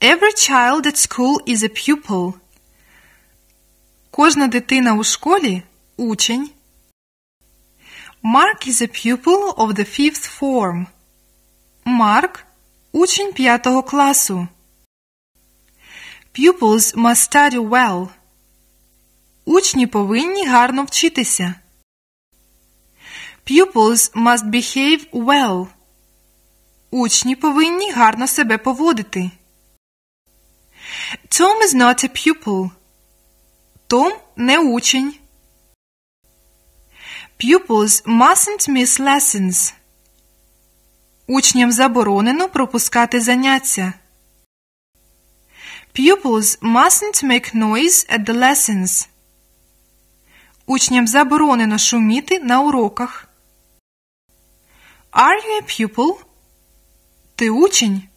Every child at school is a pupil. Кожна дитина у школі учень. Mark is a pupil of the fifth form. Mark учень п'ятого класу. Pupils must study well. Учні повинні гарно вчитися. Pupils must behave well. Учні повинні гарно себе поводити. Tom is not a pupil. Том не учень. Pupils mustn't miss lessons. Учням заборонено пропускати заняття. Pupils mustn't make noise at the lessons. Учням заборонено шуміти на уроках. Are you a pupil? Ти учень?